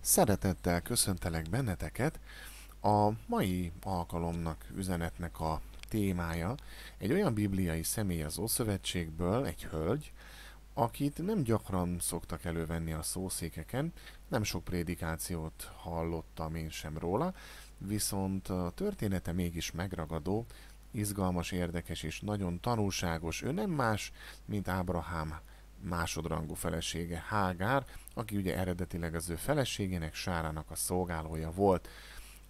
Szeretettel köszöntelek benneteket. A mai alkalomnak, üzenetnek a témája egy olyan bibliai személy az Ószövetségből, egy hölgy, akit nem gyakran szoktak elővenni a szószékeken, nem sok prédikációt hallottam én sem róla, viszont a története mégis megragadó, izgalmas, érdekes és nagyon tanulságos. Ő nem más, mint Ábrahám másodrangú felesége Hágár, aki ugye eredetileg az ő feleségének, Sárának a szolgálója volt.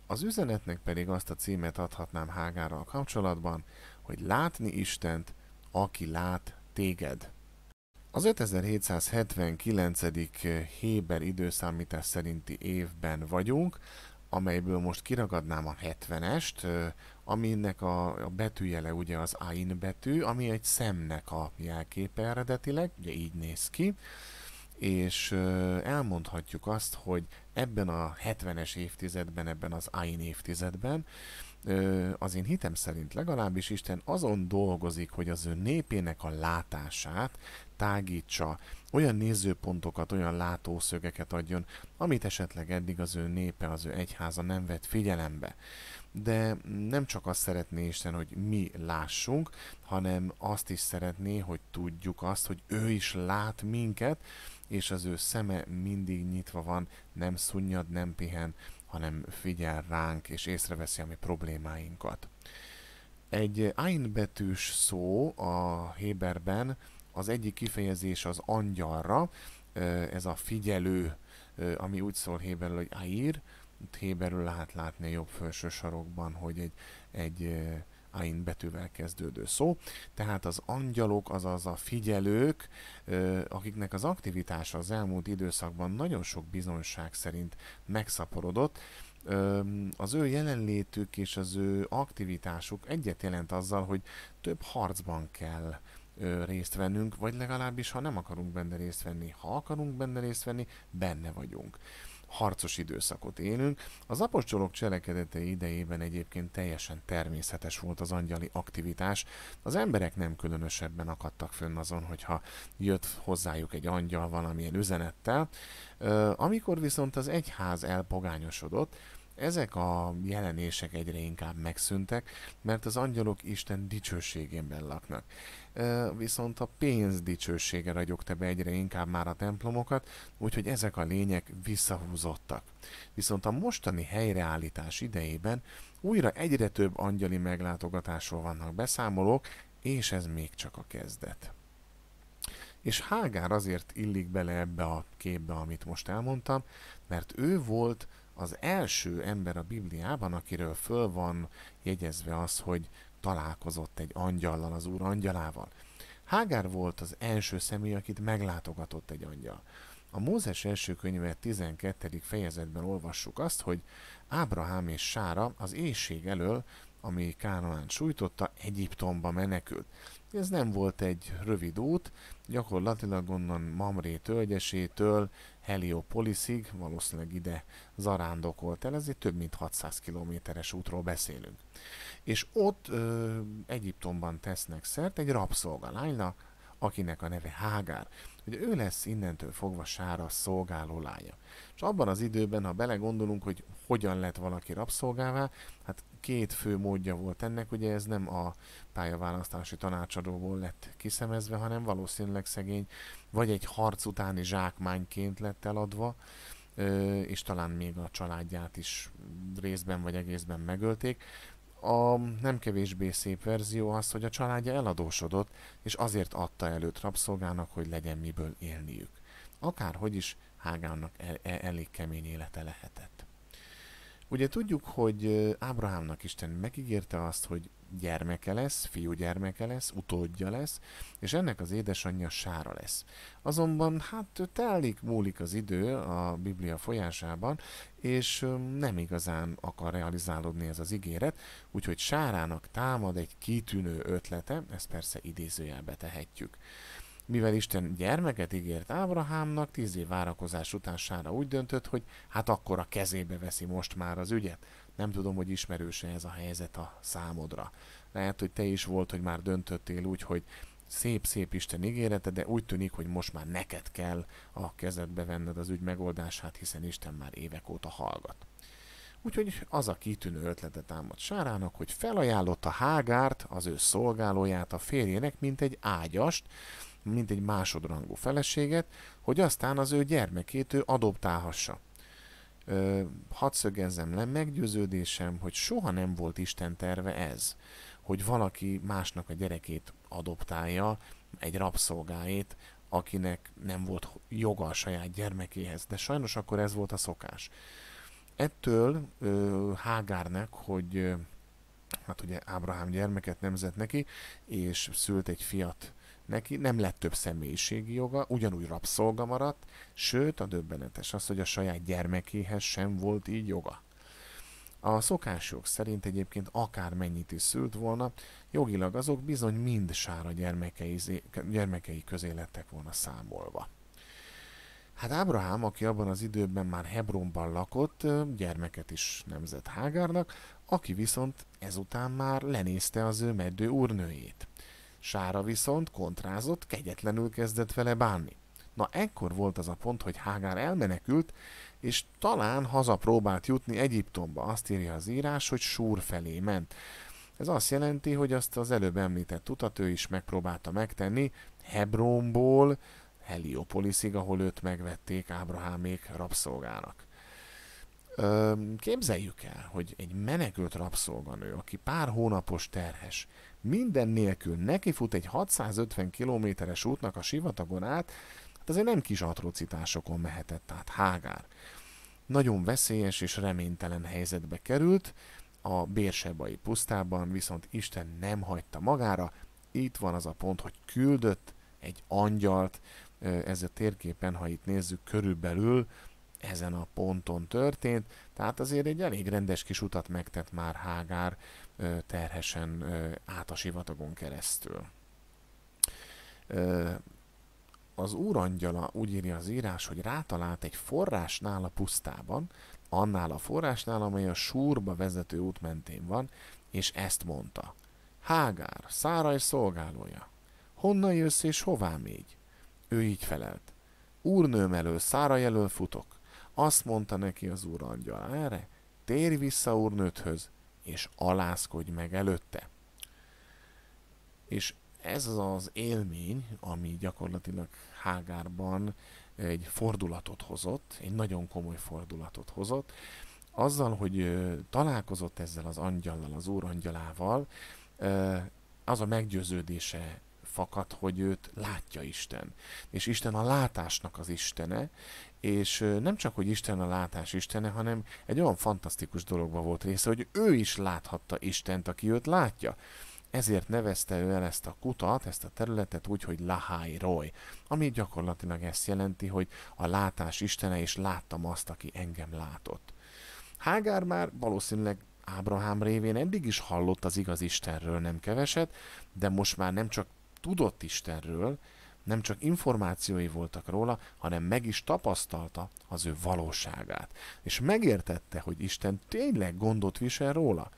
Az üzenetnek pedig azt a címet adhatnám Hágárral kapcsolatban, hogy látni Istent, aki lát téged. Az 5779. Héber időszámítás szerinti évben vagyunk, amelyből most kiragadnám a 70-est, aminek a, betűjele ugye az AIN betű, ami egy szemnek a jelképe eredetileg, ugye így néz ki, és elmondhatjuk azt, hogy ebben a 70-es évtizedben, ebben az AIN évtizedben, az én hitem szerint legalábbis Isten azon dolgozik, hogy az ő népének a látását tágítsa, olyan nézőpontokat, olyan látószögeket adjon, amit esetleg eddig az ő népe, az ő egyháza nem vett figyelembe. De nem csak azt szeretné Isten, hogy mi lássunk, hanem azt is szeretné, hogy tudjuk azt, hogy ő is lát minket, és az ő szeme mindig nyitva van, nem szunnyad, nem pihen, hanem figyel ránk, és észreveszi a mi problémáinkat. Egy ájnbetűs szó a Héberben az egyik kifejezés az angyalra, ez a figyelő, ami úgy szól héberül, hogy air, héberül lehet látni a jobb felső sarokban, hogy egy, egy Ain betűvel kezdődő szó. Tehát az angyalok, azaz a figyelők, akiknek az aktivitása az elmúlt időszakban nagyon sok bizonyság szerint megszaporodott, az ő jelenlétük és az ő aktivitásuk egyet jelent azzal, hogy több harcban kell részt vennünk, vagy legalábbis, ha nem akarunk benne részt venni, ha akarunk benne részt venni, benne vagyunk harcos időszakot élünk. Az apostolok cselekedete idejében egyébként teljesen természetes volt az angyali aktivitás. Az emberek nem különösebben akadtak fönn azon, hogyha jött hozzájuk egy angyal valamilyen üzenettel. Amikor viszont az egyház elpogányosodott, ezek a jelenések egyre inkább megszűntek, mert az angyalok Isten dicsőségében laknak. Viszont a pénz dicsősége ragyogta be egyre inkább már a templomokat, úgyhogy ezek a lények visszahúzottak. Viszont a mostani helyreállítás idejében újra egyre több angyali meglátogatásról vannak beszámolók, és ez még csak a kezdet. És Hágár azért illik bele ebbe a képbe, amit most elmondtam, mert ő volt az első ember a Bibliában, akiről föl van jegyezve az, hogy találkozott egy angyallal, az úr angyalával. Hágár volt az első személy, akit meglátogatott egy angyal. A Mózes első könyve 12. fejezetben olvassuk azt, hogy Ábrahám és Sára az éjség elől, ami Kánaán sújtotta, Egyiptomba menekült. Ez nem volt egy rövid út, gyakorlatilag onnan Mamré tölgyesétől Heliopolisig, valószínűleg ide zarándokolt el, ezért több mint 600 kilométeres útról beszélünk. És ott ö, Egyiptomban tesznek szert egy rabszolgalánynak, akinek a neve Hágár, hogy ő lesz innentől fogva Sára szolgáló lánya. És abban az időben, ha belegondolunk, hogy hogyan lett valaki rabszolgává, hát két fő módja volt ennek, ugye ez nem a pályaválasztási tanácsadóból lett kiszemezve, hanem valószínűleg szegény, vagy egy harc utáni zsákmányként lett eladva, és talán még a családját is részben vagy egészben megölték a nem kevésbé szép verzió az, hogy a családja eladósodott, és azért adta előtt rabszolgának, hogy legyen miből élniük. Akárhogy is Hágánnak el- el- elég kemény élete lehetett. Ugye tudjuk, hogy Ábrahámnak Isten megígérte azt, hogy gyermeke lesz, fiú gyermeke lesz, utódja lesz, és ennek az édesanyja Sára lesz. Azonban hát telik, múlik az idő a Biblia folyásában, és nem igazán akar realizálódni ez az ígéret, úgyhogy Sárának támad egy kitűnő ötlete, ezt persze idézőjelbe tehetjük. Mivel Isten gyermeket ígért Ábrahámnak, tíz év várakozás után Sára úgy döntött, hogy hát akkor a kezébe veszi most már az ügyet nem tudom, hogy ismerőse ez a helyzet a számodra. Lehet, hogy te is volt, hogy már döntöttél úgy, hogy szép-szép Isten ígérete, de úgy tűnik, hogy most már neked kell a kezedbe venned az ügy megoldását, hiszen Isten már évek óta hallgat. Úgyhogy az a kitűnő ötlete támadt Sárának, hogy felajánlotta Hágárt, az ő szolgálóját a férjének, mint egy ágyast, mint egy másodrangú feleséget, hogy aztán az ő gyermekét ő adoptálhassa hadd szögezzem le, meggyőződésem, hogy soha nem volt Isten terve ez, hogy valaki másnak a gyerekét adoptálja, egy rabszolgáét, akinek nem volt joga a saját gyermekéhez. De sajnos akkor ez volt a szokás. Ettől ö, Hágárnak, hogy ö, hát ugye Ábrahám gyermeket nemzett neki, és szült egy fiat Neki nem lett több személyiségi joga, ugyanúgy rabszolga maradt, sőt a döbbenetes az, hogy a saját gyermekéhez sem volt így joga. A szokások szerint egyébként akármennyit is szült volna, jogilag azok bizony mind sára gyermekei, gyermekei közé lettek volna számolva. Hát Ábrahám, aki abban az időben már Hebronban lakott, gyermeket is nemzett Hágárnak, aki viszont ezután már lenézte az ő meddő úrnőjét. Sára viszont kontrázott, kegyetlenül kezdett vele bánni. Na ekkor volt az a pont, hogy Hágár elmenekült, és talán haza próbált jutni Egyiptomba. Azt írja az írás, hogy Súr felé ment. Ez azt jelenti, hogy azt az előbb említett utat ő is megpróbálta megtenni Hebronból Heliopolisig, ahol őt megvették Ábrahámék rabszolgának. Képzeljük el, hogy egy menekült rabszolganő, aki pár hónapos terhes, minden nélkül nekifut egy 650 kilométeres útnak a sivatagon át, hát azért nem kis atrocitásokon mehetett át Hágár. Nagyon veszélyes és reménytelen helyzetbe került, a bérsebai pusztában viszont Isten nem hagyta magára, itt van az a pont, hogy küldött egy angyalt, ez a térképen, ha itt nézzük, körülbelül ezen a ponton történt, tehát azért egy elég rendes kis utat megtett már Hágár terhesen át a sivatagon keresztül. Az úrangyala úgy írja az írás, hogy rátalált egy forrásnál a pusztában, annál a forrásnál, amely a súrba vezető út mentén van, és ezt mondta. Hágár, száraj szolgálója, honnan jössz és hová még? Ő így felelt. Úrnőm elől, szára elől futok. Azt mondta neki az úr angyal erre, térj vissza úrnődhöz, és alázkodj meg előtte. És ez az az élmény, ami gyakorlatilag Hágárban egy fordulatot hozott, egy nagyon komoly fordulatot hozott, azzal, hogy találkozott ezzel az angyallal, az úrangyalával, az a meggyőződése fakad, hogy őt látja Isten. És Isten a látásnak az Istene, és nem csak, hogy Isten a látás Istene, hanem egy olyan fantasztikus dologban volt része, hogy ő is láthatta Istent, aki őt látja. Ezért nevezte ő el ezt a kutat, ezt a területet úgy, hogy Lahai Roy, ami gyakorlatilag ezt jelenti, hogy a látás Istene, és láttam azt, aki engem látott. Hágár már valószínűleg Ábrahám révén eddig is hallott az igaz Istenről nem keveset, de most már nem csak tudott Istenről, nem csak információi voltak róla, hanem meg is tapasztalta az ő valóságát. És megértette, hogy Isten tényleg gondot visel róla.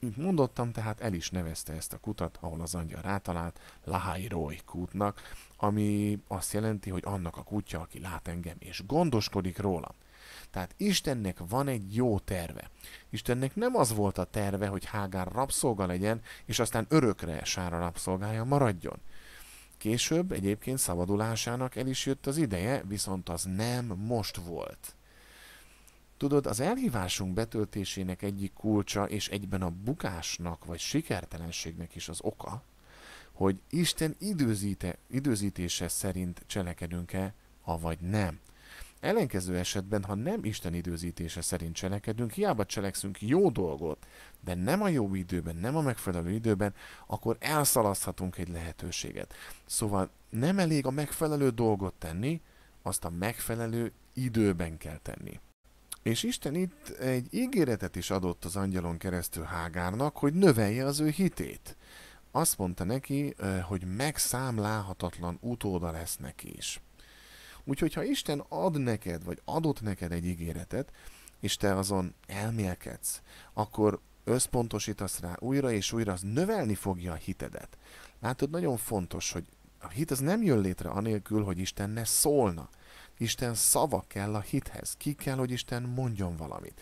Mint mondottam, tehát el is nevezte ezt a kutat, ahol az angyal rátalált, Lahairoi kútnak, ami azt jelenti, hogy annak a kutya, aki lát engem és gondoskodik rólam. Tehát Istennek van egy jó terve. Istennek nem az volt a terve, hogy Hágár rabszolga legyen, és aztán örökre Sára rabszolgája maradjon. Később egyébként szabadulásának el is jött az ideje, viszont az nem most volt. Tudod, az elhívásunk betöltésének egyik kulcsa, és egyben a bukásnak vagy sikertelenségnek is az oka, hogy Isten időzíte, időzítése szerint cselekedünk-e, avagy nem. Ellenkező esetben, ha nem Isten időzítése szerint cselekedünk, hiába cselekszünk jó dolgot, de nem a jó időben, nem a megfelelő időben, akkor elszalaszthatunk egy lehetőséget. Szóval nem elég a megfelelő dolgot tenni, azt a megfelelő időben kell tenni. És Isten itt egy ígéretet is adott az angyalon keresztül Hágárnak, hogy növelje az ő hitét. Azt mondta neki, eh, hogy megszámlálhatatlan utóda lesz neki is. Úgyhogy ha Isten ad neked, vagy adott neked egy ígéretet, és te azon elmélkedsz, akkor összpontosítasz rá újra és újra, az növelni fogja a hitedet. Látod, nagyon fontos, hogy a hit az nem jön létre anélkül, hogy Isten ne szólna. Isten szava kell a hithez. Ki kell, hogy Isten mondjon valamit.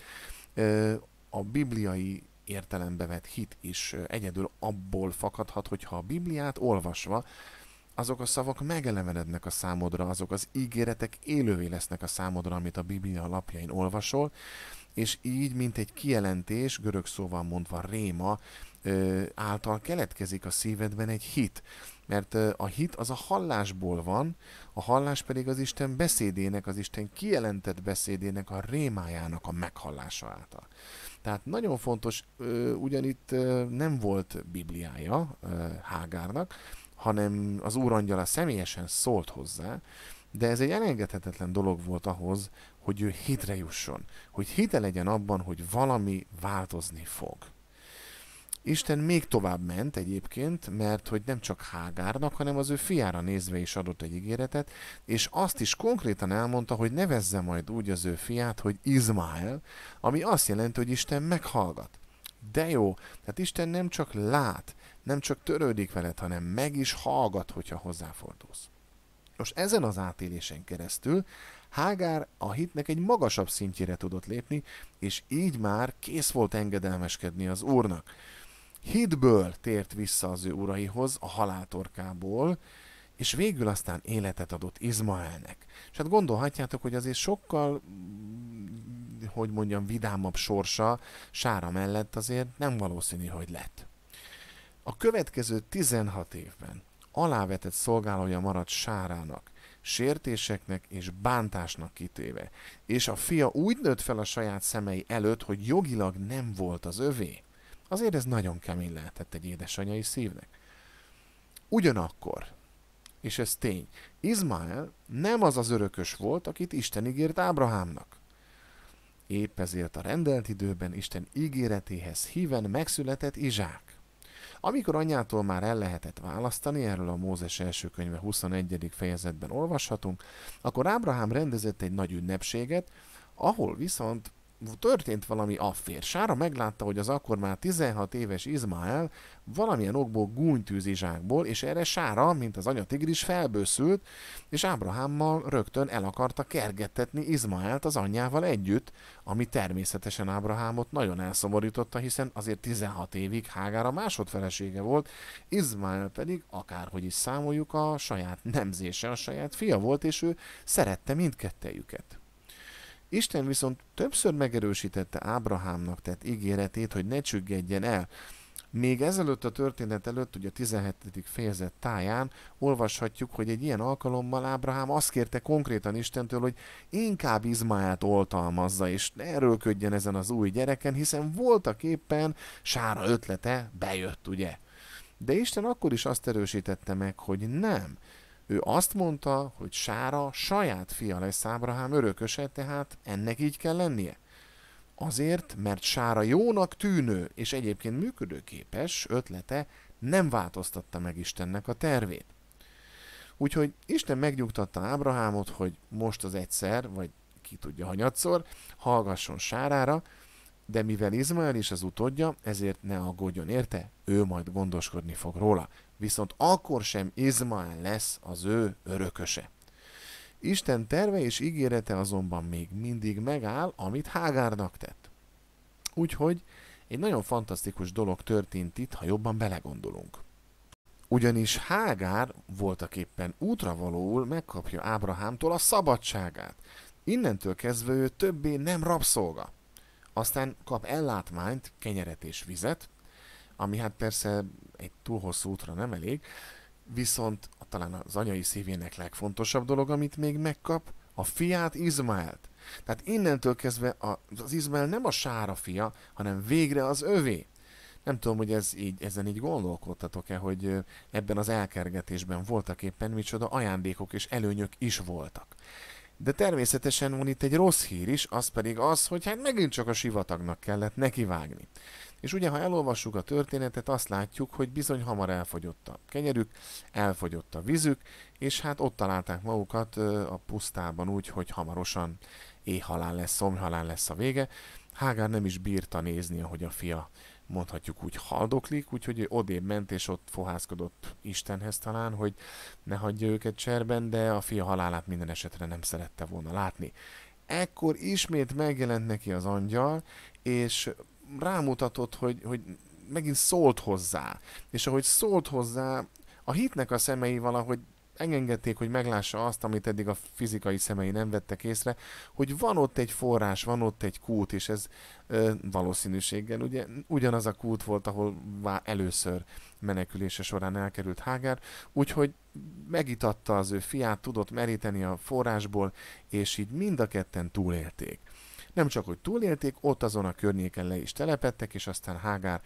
A bibliai értelembe vett hit is egyedül abból fakadhat, hogyha a Bibliát olvasva azok a szavak megelevenednek a számodra, azok az ígéretek élővé lesznek a számodra, amit a Biblia lapjain olvasol, és így, mint egy kijelentés, görög szóval mondva réma, által keletkezik a szívedben egy hit. Mert a hit az a hallásból van, a hallás pedig az Isten beszédének, az Isten kijelentett beszédének, a rémájának a meghallása által. Tehát nagyon fontos, ugyanitt nem volt bibliája Hágárnak, hanem az úrangyala személyesen szólt hozzá, de ez egy elengedhetetlen dolog volt ahhoz, hogy ő hitre jusson, hogy hite legyen abban, hogy valami változni fog. Isten még tovább ment egyébként, mert hogy nem csak Hágárnak, hanem az ő fiára nézve is adott egy ígéretet, és azt is konkrétan elmondta, hogy nevezze majd úgy az ő fiát, hogy Izmael, ami azt jelenti, hogy Isten meghallgat. De jó, tehát Isten nem csak lát, nem csak törődik veled, hanem meg is hallgat, hogyha hozzáfordulsz. Most ezen az átélésen keresztül Hágár a hitnek egy magasabb szintjére tudott lépni, és így már kész volt engedelmeskedni az úrnak. Hitből tért vissza az ő uraihoz, a haláltorkából, és végül aztán életet adott Izmaelnek. És hát gondolhatjátok, hogy azért sokkal, hogy mondjam, vidámabb sorsa Sára mellett azért nem valószínű, hogy lett. A következő 16 évben alávetett szolgálója maradt Sárának, sértéseknek és bántásnak kitéve, és a fia úgy nőtt fel a saját szemei előtt, hogy jogilag nem volt az övé. Azért ez nagyon kemény lehetett egy édesanyai szívnek. Ugyanakkor, és ez tény, Izmael nem az az örökös volt, akit Isten ígért Ábrahámnak. Épp ezért a rendelt időben Isten ígéretéhez híven megszületett Izsák. Amikor anyjától már el lehetett választani, erről a Mózes első könyve 21. fejezetben olvashatunk, akkor Ábrahám rendezett egy nagy ünnepséget, ahol viszont történt valami affér. Sára meglátta, hogy az akkor már 16 éves Izmael valamilyen okból gúnytűzi zsákból, és erre Sára, mint az anya tigris, felbőszült, és Ábrahámmal rögtön el akarta kergettetni Izmaelt az anyjával együtt, ami természetesen Ábrahámot nagyon elszomorította, hiszen azért 16 évig Hágára másodfelesége volt, Izmael pedig, akárhogy is számoljuk, a saját nemzése, a saját fia volt, és ő szerette mindkettejüket. Isten viszont többször megerősítette Ábrahámnak tett ígéretét, hogy ne csüggedjen el. Még ezelőtt a történet előtt, ugye a 17. fejezet táján olvashatjuk, hogy egy ilyen alkalommal Ábrahám azt kérte konkrétan Istentől, hogy inkább Izmáját oltalmazza, és ne erőlködjen ezen az új gyereken, hiszen voltak éppen sára ötlete bejött, ugye? De Isten akkor is azt erősítette meg, hogy nem. Ő azt mondta, hogy Sára saját fia lesz Ábrahám örököse, tehát ennek így kell lennie. Azért, mert Sára jónak tűnő és egyébként működőképes ötlete nem változtatta meg Istennek a tervét. Úgyhogy Isten megnyugtatta Ábrahámot, hogy most az egyszer, vagy ki tudja hanyatszor, hallgasson Sárára, de mivel Izmael is az utódja, ezért ne aggódjon érte, ő majd gondoskodni fog róla viszont akkor sem Izmael lesz az ő örököse. Isten terve és ígérete azonban még mindig megáll, amit Hágárnak tett. Úgyhogy egy nagyon fantasztikus dolog történt itt, ha jobban belegondolunk. Ugyanis Hágár voltak éppen útravalóul megkapja Ábrahámtól a szabadságát. Innentől kezdve ő többé nem rabszolga. Aztán kap ellátmányt, kenyeret és vizet, ami hát persze egy túl hosszú útra nem elég, viszont talán az anyai szívének legfontosabb dolog, amit még megkap, a fiát Izmaelt. Tehát innentől kezdve az Izmael nem a sára fia, hanem végre az övé. Nem tudom, hogy ez így, ezen így gondolkodtatok-e, hogy ebben az elkergetésben voltak éppen micsoda ajándékok és előnyök is voltak. De természetesen van itt egy rossz hír is, az pedig az, hogy hát megint csak a sivatagnak kellett nekivágni. És ugye, ha elolvassuk a történetet, azt látjuk, hogy bizony hamar elfogyott a kenyerük, elfogyott a vízük, és hát ott találták magukat a pusztában úgy, hogy hamarosan éhhalál lesz, szomhalál lesz a vége. Hágár nem is bírta nézni, ahogy a fia mondhatjuk úgy haldoklik, úgyhogy odébb ment, és ott fohászkodott Istenhez talán, hogy ne hagyja őket cserben, de a fia halálát minden esetre nem szerette volna látni. Ekkor ismét megjelent neki az angyal, és rámutatott, hogy, hogy megint szólt hozzá. És ahogy szólt hozzá, a hitnek a szemei valahogy engedték, hogy meglássa azt, amit eddig a fizikai szemei nem vettek észre, hogy van ott egy forrás, van ott egy kút, és ez ö, valószínűséggel ugye ugyanaz a kút volt, ahol már először menekülése során elkerült Hágár, úgyhogy megitatta az ő fiát, tudott meríteni a forrásból, és így mind a ketten túlélték. Nem csak, hogy túlélték, ott azon a környéken le is telepettek, és aztán Hágár,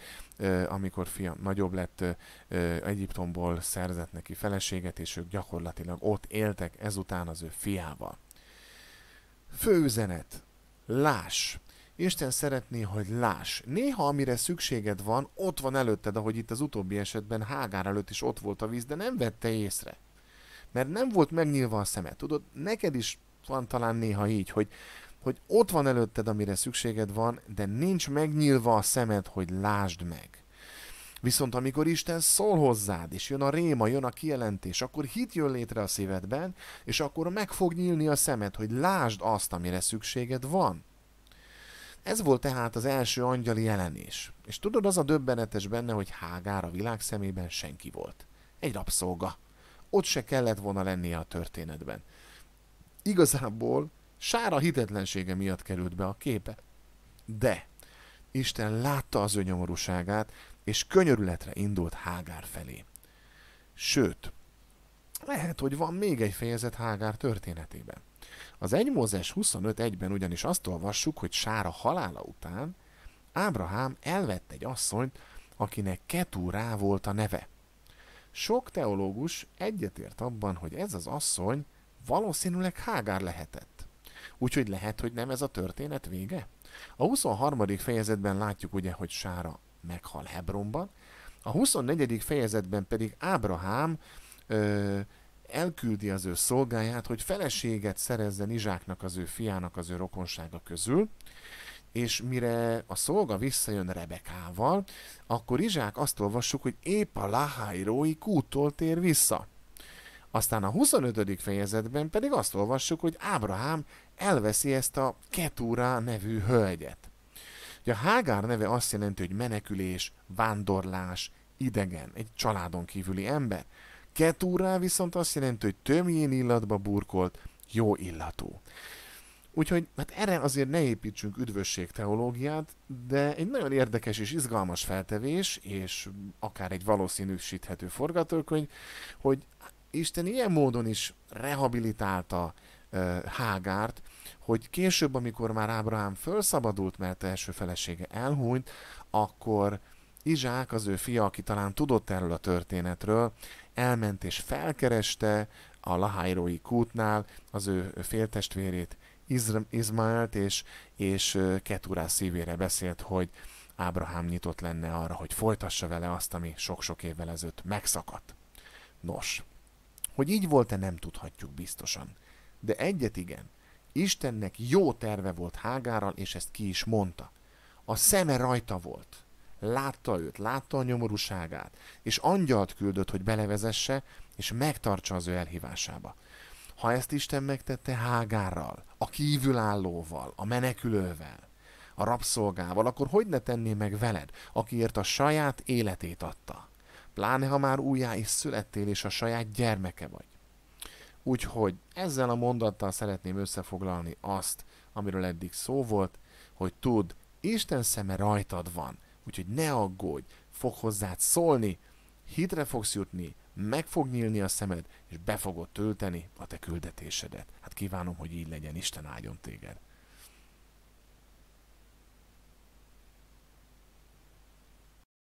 amikor fia nagyobb lett, Egyiptomból szerzett neki feleséget, és ők gyakorlatilag ott éltek ezután az ő fiával. Főüzenet. Láss! Isten szeretné, hogy láss. Néha, amire szükséged van, ott van előtted, ahogy itt az utóbbi esetben hágár előtt is ott volt a víz, de nem vette észre. Mert nem volt megnyílva a szemed. Tudod, neked is van talán néha így, hogy hogy ott van előtted, amire szükséged van, de nincs megnyílva a szemed, hogy lásd meg. Viszont amikor Isten szól hozzád, és jön a réma, jön a kijelentés, akkor hit jön létre a szívedben, és akkor meg fog nyílni a szemed, hogy lásd azt, amire szükséged van. Ez volt tehát az első angyali jelenés. És tudod, az a döbbenetes benne, hogy Hágár a világ szemében senki volt. Egy rabszolga. Ott se kellett volna lennie a történetben. Igazából Sára hitetlensége miatt került be a képe. De Isten látta az ő nyomorúságát, és könyörületre indult Hágár felé. Sőt, lehet, hogy van még egy fejezet Hágár történetében. Az 1 Mózes 25.1-ben ugyanis azt olvassuk, hogy Sára halála után Ábrahám elvett egy asszonyt, akinek Ketúrá volt a neve. Sok teológus egyetért abban, hogy ez az asszony valószínűleg Hágár lehetett. Úgyhogy lehet, hogy nem ez a történet vége? A 23. fejezetben látjuk ugye, hogy Sára meghal Hebronban, a 24. fejezetben pedig Ábrahám ö, elküldi az ő szolgáját, hogy feleséget szerezzen Izsáknak, az ő fiának, az ő rokonsága közül, és mire a szolga visszajön Rebekával, akkor Izsák azt olvassuk, hogy épp a Lahairói kúttól tér vissza. Aztán a 25. fejezetben pedig azt olvassuk, hogy Ábrahám elveszi ezt a Ketúra nevű hölgyet. Ugye a Hágár neve azt jelenti, hogy menekülés, vándorlás, idegen, egy családon kívüli ember. Ketúra viszont azt jelenti, hogy tömjén illatba burkolt, jó illatú. Úgyhogy hát erre azért ne építsünk üdvösség teológiát, de egy nagyon érdekes és izgalmas feltevés, és akár egy valószínűsíthető forgatókönyv, hogy Isten ilyen módon is rehabilitálta, Hágárt, hogy később, amikor már Ábrahám fölszabadult, mert első felesége elhúnyt, akkor Izsák, az ő fia, aki talán tudott erről a történetről, elment és felkereste a Lahairói kútnál az ő féltestvérét, Izmaelt, és, és Keturá szívére beszélt, hogy Ábrahám nyitott lenne arra, hogy folytassa vele azt, ami sok-sok évvel ezelőtt megszakadt. Nos, hogy így volt-e, nem tudhatjuk biztosan. De egyet igen, Istennek jó terve volt Hágárral, és ezt ki is mondta. A szeme rajta volt. Látta őt, látta a nyomorúságát, és angyalt küldött, hogy belevezesse, és megtartsa az ő elhívásába. Ha ezt Isten megtette Hágárral, a kívülállóval, a menekülővel, a rabszolgával, akkor hogy ne tenné meg veled, akiért a saját életét adta? Pláne, ha már újjá is születtél, és a saját gyermeke vagy. Úgyhogy ezzel a mondattal szeretném összefoglalni azt, amiről eddig szó volt, hogy tud, Isten szeme rajtad van, úgyhogy ne aggódj, fog hozzád szólni, hitre fogsz jutni, meg fog nyílni a szemed, és be fogod tölteni a te küldetésedet. Hát kívánom, hogy így legyen, Isten áldjon téged.